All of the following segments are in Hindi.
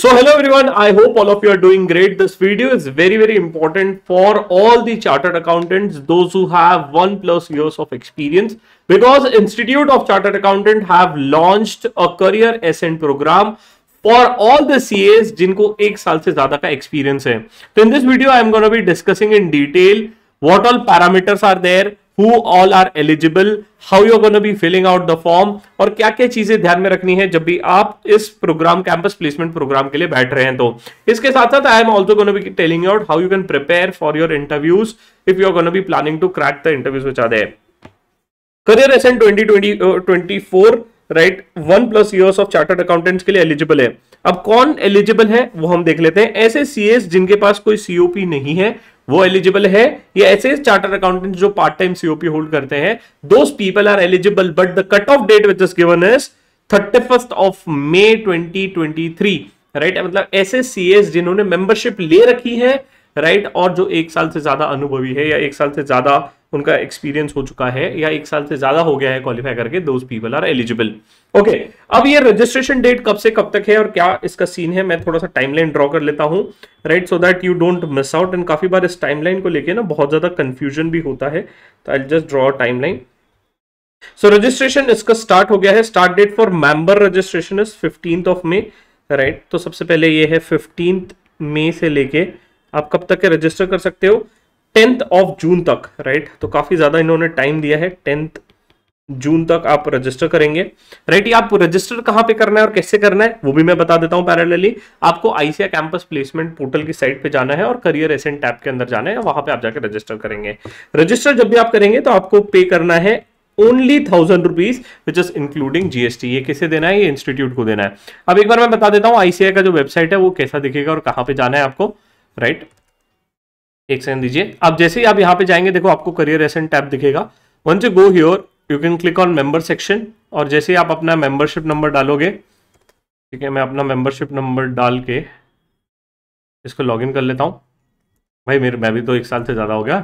So hello everyone, I hope all of you are doing great. This video is very very important for all the chartered accountants, those who have one plus years of experience because Institute of Chartered Accountant have launched a career ascent program for all the CAs जिनको ek saal se ज़्यादा ka experience hai. So in this video I am going to be discussing in detail what all parameters are there, who all are eligible how you gonna be filling out the form और क्या क्या चीजें ध्यान में रखनी है जब भी आप इस प्रोग्राम कैंपस प्लेसमेंट प्रोग्राम के लिए बैठ रहे हैं तो इसके साथ साथ I am also gonna be telling out how you can prepare for your interviews if you are gonna be planning to crack the interviews which are there career twenty four right one plus years of chartered accountants के लिए एलिजिबल है अब कौन एलिजिबल है वो हम देख लेते हैं ऐसे सीएस जिनके पास कोई सीओपी नहीं है वो एलिजिबल है या ऐसे चार्टर अकाउंटेंट जो पार्ट टाइम सीओपी होल्ड करते हैं those people are eligible but the cut off date which is given is thirty first of May twenty twenty three right मतलब ऐसे सी एस जिन्होंने मेंबरशिप ले रखी है राइट right? और जो एक साल से ज्यादा अनुभवी है या एक साल से ज्यादा उनका एक्सपीरियंस हो चुका है या एक साल से ज्यादा हो गया है क्वालिफाई करके those people are eligible okay अब ये रजिस्ट्रेशन डेट कब से कब तक है और क्या इसका सीन है मैं थोड़ा सा टाइमलाइन ड्रॉ कर लेता हूँ right so that you don't miss out and काफी बार इस टाइमलाइन को लेके ना बहुत ज्यादा कंफ्यूजन भी होता है तो I just draw line so registration इसका स्टार्ट हो गया है start date for member registration is fifteenth of May right तो सबसे पहले ये है फिफ्टींथ मे से लेके आप कब तक के रजिस्टर कर सकते हो टेंथ ऑफ जून तक राइट तो काफ़ी ज़्यादा इन्होंने टाइम दिया है टेंथ जून तक आप रजिस्टर करेंगे राइट आप रजिस्टर कहां पे करना है और कैसे करना है वो भी मैं बता देता हूं पैरेलली आपको आईसीआ कैंपस प्लेसमेंट पोर्टल की साइट पे जाना है और करियर एसेंट टैप के अंदर जाना है वहां पे आप जाकर रजिस्टर करेंगे रजिस्टर जब भी आप करेंगे तो आपको पे करना है only thousand rupees which is including GST ये किसे देना है ये इंस्टीट्यूट को देना है अब एक बार मैं बता देता हूँ आईसीआई का जो वेबसाइट है वो कैसा दिखेगा और कहाँ पे जाना है आपको राइट right? एक सेकंड दीजिए आप जैसे ही आप यहाँ पे जाएंगे देखो आपको करियर एसेंट टैब दिखेगा once you go here you can click on member section और जैसे ही आप अपना मेंबरशिप नंबर डालोगे ठीक है मैं अपना मेंबरशिप नंबर डाल के इसको लॉगिन कर लेता हूँ भाई मेरे मैं भी तो एक साल से ज़्यादा हो गया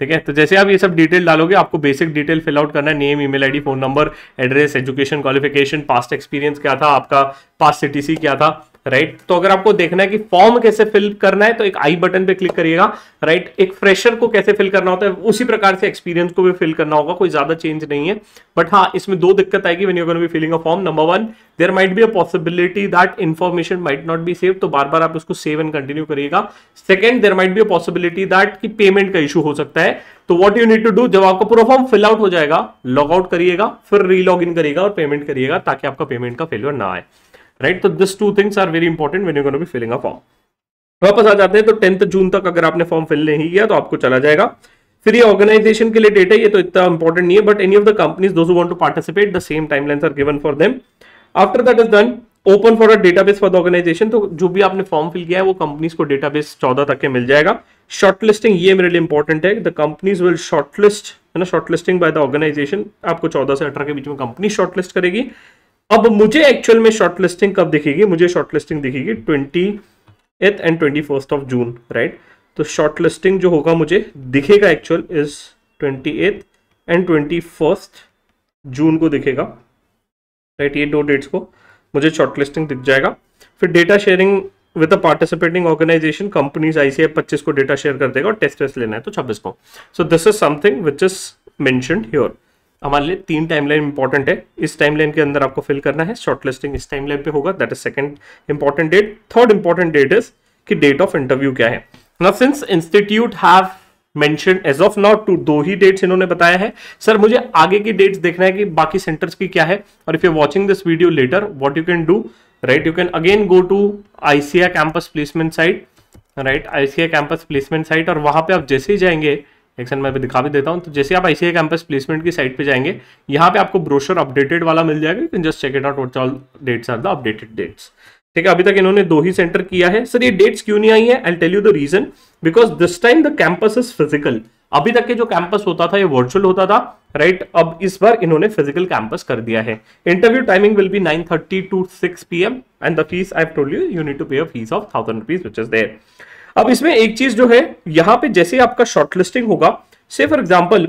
ठीक है तो जैसे आप ये सब डिटेल डालोगे आपको बेसिक डिटेल फिल आउट करना है name email ID phone number address education qualification past experience क्या था आपका पास्ट सिटीसी क्या था राइट तो अगर आपको देखना है कि फॉर्म कैसे फिल करना है तो एक आई बटन पे क्लिक करिएगा राइट एक फ्रेशर को कैसे फिल करना होता है उसी प्रकार से एक्सपीरियंस को भी फिल करना होगा कोई ज्यादा चेंज नहीं है बट हाँ इसमें दो दिक्कत आएगी when can be filling a form number one there might be a possibility that information might not be save तो बार बार आप उसको सेव एंड कंटिन्यू करिएगा second there might be a possibility that कि पेमेंट का इशू हो सकता है तो what you need to do जब आपका पूरा फॉर्म फिल आउट हो जाएगा लॉग आउट करिएगा फिर रीलॉग इन करिएगा और पेमेंट करिएगा ताकि आपका पेमेंट का फेलियर ना आए राइट तो this two things are very important when you gonna be filling a form वापस आ जाते हैं तो टेंथ जून तक अगर आपने फॉर्म फिल नहीं किया तो आपको चला जाएगा फिर ये ऑर्गेनाइजेशन के लिए डेट है ये तो इतना इंपॉर्टेंट नहीं है but any of the companies those want to participate the same timelines are given for them after that is done open for a database for the organisation तो जो भी आपने फॉर्म फिल किया है वो कंपनीज को डेटाबेस चौदह तक के मिल जाएगा शॉर्टलिस्टिंग ये मेरे लिए इंपॉर्टेंट है द कंपनीज विल शॉर्टलिस्ट है ना शॉर्टलिस्टिंग बाय द ऑर्गेनाइजेशन आपको चौदह से अठारह के बीच में कंपनी शॉर्टलिस्ट करेगी अब मुझे एक्चुअल में शॉर्ट लिस्टिंग कब दिखेगी मुझे शॉर्ट लिस्टिंग दिखेगी twenty eighth and twenty first of June right तो शॉर्ट लिस्टिंग जो होगा मुझे दिखेगा actual is twenty eighth and twenty first June को दिखेगा राइट ये दो डेट्स को मुझे शॉर्ट लिस्टिंग दिख जाएगा फिर data sharing with a participating organisation companies ICAI पच्चीस को डेटा शेयर कर देगा और टेस्ट टेस्ट लेना है तो छब्बीस को so this is something which is mentioned here हमारे लिए तीन टाइमलाइन इंपॉर्टेंट है इस टाइमलाइन के अंदर आपको फिल करना है शॉर्टलिस्टिंग इस टाइमलाइन पे होगा that is second important date third important date is कि डेट ऑफ इंटरव्यू क्या है ना since institute have mention as of now two दो ही डेट्स इन्होंने बताया है सर मुझे आगे की डेट्स देखना है कि बाकी सेंटर्स की क्या है और if you watching this video later what you can do right you can again go to ICAI campus placement site right ICAI campus placement site और वहां पे आप जैसे ही जाएंगे एक सेकंड मैं भी दिखा भी देता हूँ तो जैसे आप आई कैंपस प्लेसमेंट की साइट पे जाएंगे यहाँ पे आपको ब्रोशर अपडेटेड वाला मिल जाएगा you just check it out all dates are the updated dates ठीक है अभी तक इन्होंने दो ही सेंटर किया है सर ये डेट्स क्यों नहीं आई है I tell you the reason because this time the campus is physical अभी तक के जो कैंपस होता था ये वर्चुअल होता था राइट right? अब इस बार इन्होंने फिजिकल कैंपस कर दिया है interview timing will be 9:30 thirty to six P M and the fees I told you you need to pay a fees of thousand rupees which is there अब इसमें एक चीज जो है यहां पे जैसे आपका शॉर्टलिस्टिंग होगा से for example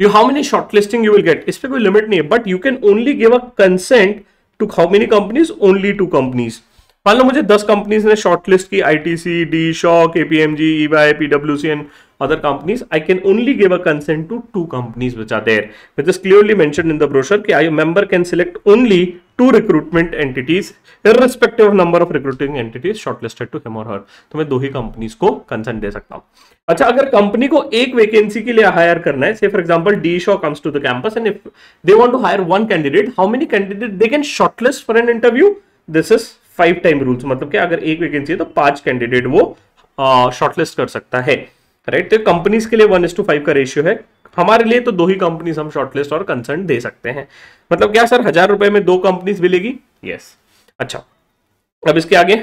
you how many shortlisting you will get इस पर कोई लिमिट नहीं है but you can only give a consent to how many companies only two companies मान लो मुझे दस कंपनीज ने शॉर्टलिस्ट की ITC D Shaw KPMG EY पीडब्ल्यूसी and other companies i can only give a consent to two companies which are there which is clearly mentioned in the brochure ki a member can select only two recruitment entities irrespective of number of recruiting entities shortlisted to him or her to main do hi companies ko consent de sakta hu acha agar company ko ek vacancy ke liye hire karna hai say for example d show comes to the campus and if they want to hire one candidate how many candidate they can shortlist for an interview this is five time rules मतलब कि अगर एक वैकेंसी है तो पांच कैंडिडेट वो शॉर्टलिस्ट uh, कर सकता है राइट तो कंपनीज के लिए वन एस टू फाइव का रेशियो है हमारे लिए तो दो ही कंपनीज हम शॉर्टलिस्ट और कंसर्न दे सकते हैं मतलब क्या सर हजार रुपए में दो कंपनीज मिलेगी यस yes. अच्छा अब इसके आगे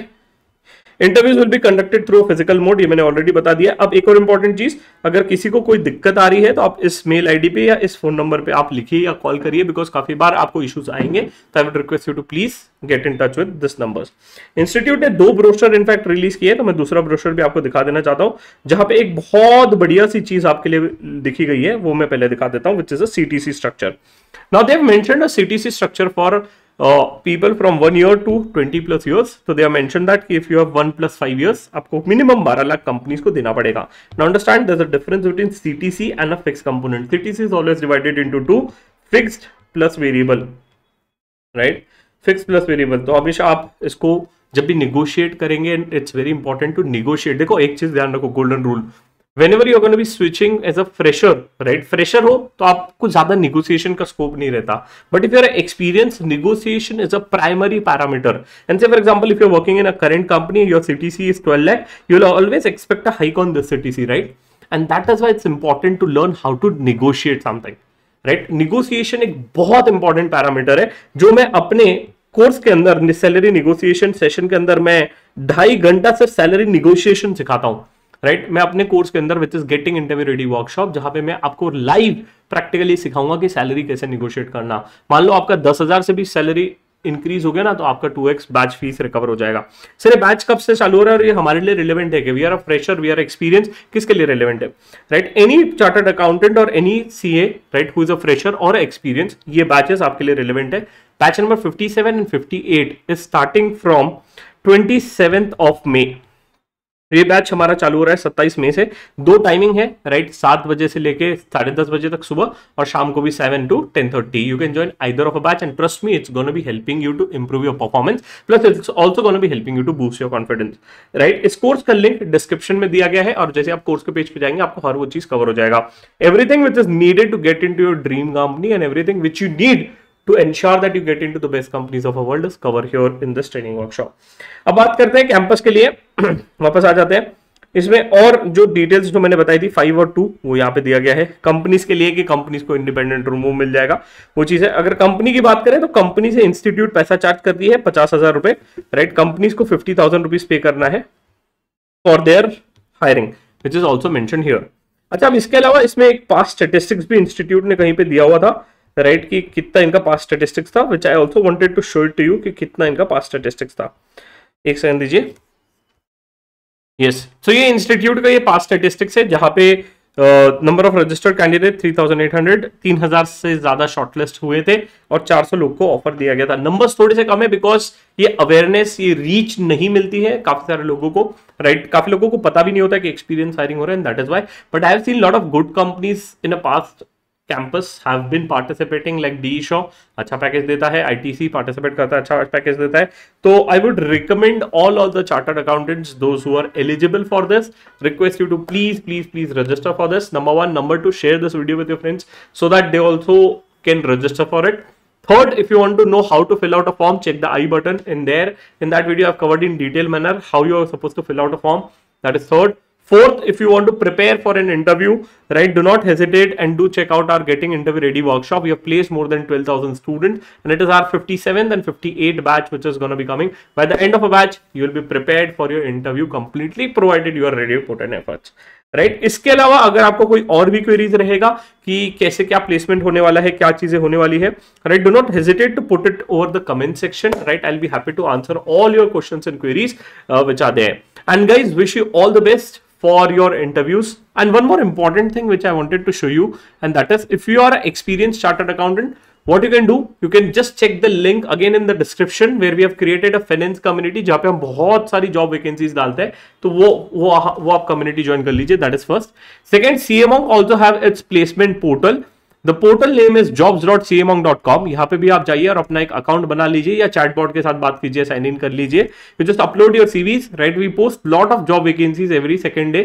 interviews will be conducted through physical mode ये मैंने ऑलरेडी बता दिया अब एक और इंपॉर्टेंट चीज अगर किसी को कोई दिक्कत आ रही है तो आप इस मेल आईडी पे या इस फोन नंबर पे आप लिखिए या कॉल करिए बिकॉज काफी बार आपको इश्यूज आएंगे तो I would request you to please get in touch with this number institute ने दो ब्रोशर इनफैक्ट रिलीज किए तो मैं दूसरा ब्रोशर भी आपको दिखा देना चाहता हूँ जहां पे एक बहुत बढ़िया सी चीज आपके लिए दिखी गई है वो मैं पहले दिखा देता हूँ which is a CTC structure now they mentioned a CTC structure for uh, people from 1 year to 20 plus years so they have mentioned that if you have 1 plus 5 years आपको minimum 12 lakh companies को देना पड़ेगा now understand there's a difference between CTC and a fixed component CTC is always divided into two fixed plus variable right fixed plus variable तो हमेशा आप इसको जब भी निगोशिएट करेंगे it's very important to negotiate देखो एक चीज ध्यान रखो golden rule whenever you are going to be switching as a fresher right fresher हो तो आपको ज्यादा negotiation का scope नहीं रहता but if you are experienced negotiation is a primary parameter and say for example if you are working in a current company your CTC is 12 lakh you will always expect a hike on this CTC right and that is why it's important to learn how to negotiate something right negotiation एक बहुत important parameter है जो मैं अपने कोर्स के अंदर सैलरी निगोशिएशन सेशन के अंदर मैं ढाई घंटा सिर्फ सैलरी निगोशिएशन सिखाता हूं राइट मैं अपने कोर्स के अंदर which is getting interview ready workshop जहां पे मैं आपको लाइव प्रैक्टिकली सिखाऊंगा कि सैलरी कैसे निगोशिएट करना मान लो आपका दस हजार से भी सैलरी इंक्रीज हो गया ना तो आपका two X batch fees recover हो जाएगा सर बैच कब से चालू हो रहा है और ये हमारे लिए रिलेवेंट है कि we are a fresher we are experience किसके लिए रिलेवेंट है राइट एनी चार्टर्ड अकाउंटेंट और any C A right who is a fresher और एक्सपीरियंस ये बैचेस आपके लिए रिलेवेंट है batch number fifty seven and fifty eight is starting from twenty seventh of May ये बैच हमारा चालू हो रहा है सत्ताईस मई से दो टाइमिंग है राइट सात बजे से लेके साढ़े दस बजे तक सुबह और शाम को भी seven to ten thirty you can join either of a batch and trust me it's gonna be helping you to improve your performance plus it's also gonna be helping you to boost your confidence right इस कोर्स का लिंक डिस्क्रिप्शन में दिया गया है और जैसे आप कोर्स के पेज पे जाएंगे आपको हर वो चीज कवर हो जाएगा everything which is needed to get in to your dream company and everything which you need to ensure that you get into the best companies of our world is cover here in this training workshop ab baat karte hain campus ke liye wapas aa जाते hain इसमें और जो डिटेल्स जो मैंने बताई थी फाइव और टू वो यहाँ पे दिया गया है कंपनीज के लिए कि कंपनीज को इंडिपेंडेंट रूम मिल जाएगा वो चीज है अगर कंपनी की बात करें तो कंपनी से इंस्टीट्यूट पैसा चार्ज करती है पचास हजार रुपए राइट कंपनीज को फिफ्टी थाउजेंड रुपीज पे करना है for their hiring which is also mention here अच्छा अब इसके अलावा इसमें एक पास स्टेटिस्टिक्स भी इंस्टीट्यूट ने कहीं पे दिया हुआ था राइट कि कितना इनका पास स्टेटिस्टिक्स था which I also wanted to show to you कि कितना इनका पास स्टेटिस्टिक्स था एक सेकेंड दीजिए यस सो ये इंस्टीट्यूट का ये पास स्टेटिस्टिक्स है जहां पे नंबर ऑफ रजिस्टर्ड कैंडिडेट 3,800 3,000 से ज्यादा शॉर्टलिस्ट हुए थे और 400 लोग को ऑफर दिया गया था नंबर्स थोड़े से कम है बिकॉज ये अवेयरनेस ये रीच नहीं मिलती है काफी सारे लोगों को राइट right? काफी लोगों को पता भी नहीं होता कि एक्सपीरियंस हायरिंग हो रहा है that is why but I have seen lot of good companies in a past campus have been participating like D Shaw अच्छा पैकेज देता है आईटीसी पार्टिसिपेट करता है अच्छा पैकेज देता है तो I would recommend all of the chartered accountants those who are eligible for this request you to please please please register for this number one number two share this video with your friends so that they also can register for it Third, if you want to know how to fill out a form, check the I button in there. In that video, I've covered in detail manner how you are supposed to fill out a form. That is third. Fourth, if you want to prepare for an interview, right, do not hesitate and do check out our Getting Interview Ready workshop. We have placed more than 12,000 students and it is our 57th and 58th batch which is going to be coming. By the end of a batch, you will be prepared for your interview completely provided you are ready to put in efforts. Right right? इसके अलावा अगर आपको कोई और भी क्वेरीज रहेगा कि कैसे क्या प्लेसमेंट होने वाला है क्या चीजें होने वाली है right do not hesitate to put it over the comment section right I be happy to answer all your questions and queries which are there and guys wish you all the best for your interviews. And one more important thing which I wanted to show you and that is if you are an experienced chartered accountant, what you can do, you can just check the link again in the description where we have created a finance community jahan pe hum bahut sari job vacancies dalte hain to wo wo वो आप community join kar lijiye that is first. Second, CMO also have its placement portal. The portal name is jobs dot C M dot com यहाँ पे भी आप जाइए और अपना एक अकाउंट बना लीजिए या चैटबॉट के साथ बात कीजिए साइन इन कर लीजिए you just upload your CVs right we post lot of job vacancies every second day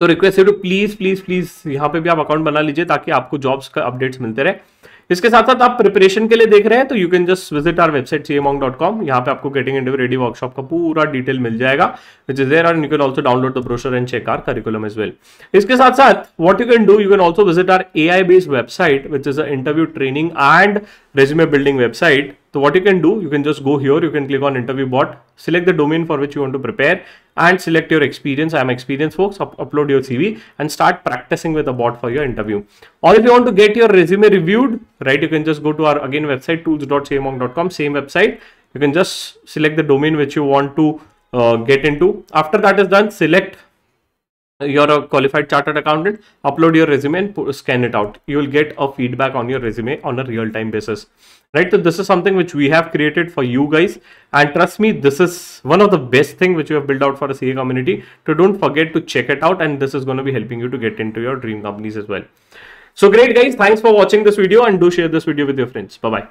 तो रिक्वेस्ट है टू प्लीज प्लीज प्लीज यहाँ पे भी आप अकाउंट बना लीजिए ताकि आपको जॉब्स का अपडेट्स मिलते रहे इसके साथ साथ आप प्रिपरेशन के लिए देख रहे हैं तो you can just visit our website see among dot com यहाँ पे आपको गेटिंग इंडिव रेडी वर्कशॉप का पूरा डिटेल मिल जाएगा which is there and you can also download the brochure and check our curriculum as well इसके साथ साथ what you can do you can also visit our A I based website which is interview training and resume building website so what you can do you can just go here you can click on interview bot select the domain for which you want to prepare and select your experience i am experienced folks up upload your cv and start practicing with the bot for your interview or if you want to get your resume reviewed right you can just go to our again website tools.cmong.com same website you can just select the domain which you want to uh, get into after that is done select you're a qualified chartered accountant upload your resume and scan it out you will get a feedback on your resume on a real-time basis right so this is something which we have created for you guys and trust me this is one of the best thing which we have built out for a ca community so don't forget to check it out and this is going to be helping you to get into your dream companies as well so great guys thanks for watching this video and do share this video with your friends bye bye